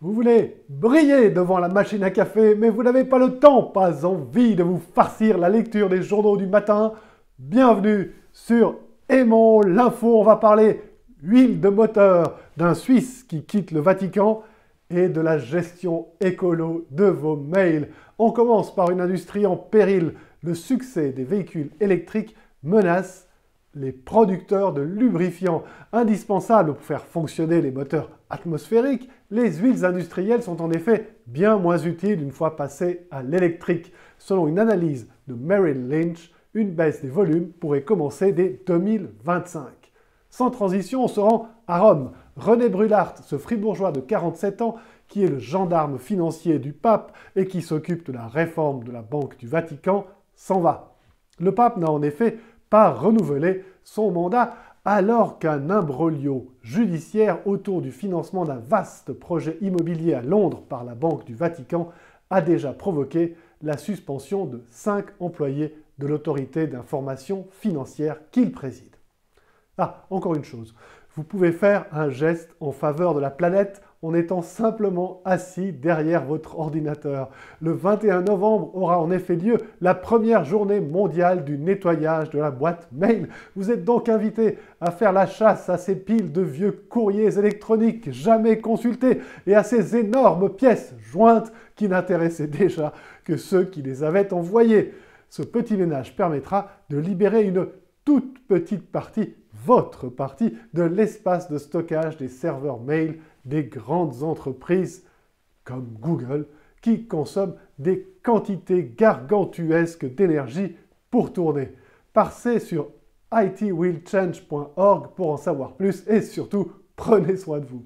Vous voulez briller devant la machine à café, mais vous n'avez pas le temps, pas envie de vous farcir la lecture des journaux du matin. Bienvenue sur Aimons l'info. On va parler huile de moteur d'un Suisse qui quitte le Vatican et de la gestion écolo de vos mails. On commence par une industrie en péril. Le succès des véhicules électriques menace les producteurs de lubrifiants indispensables pour faire fonctionner les moteurs atmosphériques, les huiles industrielles sont en effet bien moins utiles une fois passées à l'électrique. Selon une analyse de Merrill Lynch, une baisse des volumes pourrait commencer dès 2025. Sans transition, on se rend à Rome. René Brulart, ce fribourgeois de 47 ans, qui est le gendarme financier du pape et qui s'occupe de la réforme de la Banque du Vatican, s'en va. Le pape n'a en effet pas renouveler son mandat alors qu'un imbroglio judiciaire autour du financement d'un vaste projet immobilier à Londres par la Banque du Vatican a déjà provoqué la suspension de cinq employés de l'autorité d'information financière qu'il préside. Ah, encore une chose, vous pouvez faire un geste en faveur de la planète en étant simplement assis derrière votre ordinateur. Le 21 novembre aura en effet lieu la première journée mondiale du nettoyage de la boîte mail. Vous êtes donc invité à faire la chasse à ces piles de vieux courriers électroniques jamais consultés et à ces énormes pièces jointes qui n'intéressaient déjà que ceux qui les avaient envoyées. Ce petit ménage permettra de libérer une toute petite partie, votre partie, de l'espace de stockage des serveurs mail des grandes entreprises comme Google qui consomment des quantités gargantuesques d'énergie pour tourner. Passez sur itwillchange.org pour en savoir plus et surtout, prenez soin de vous.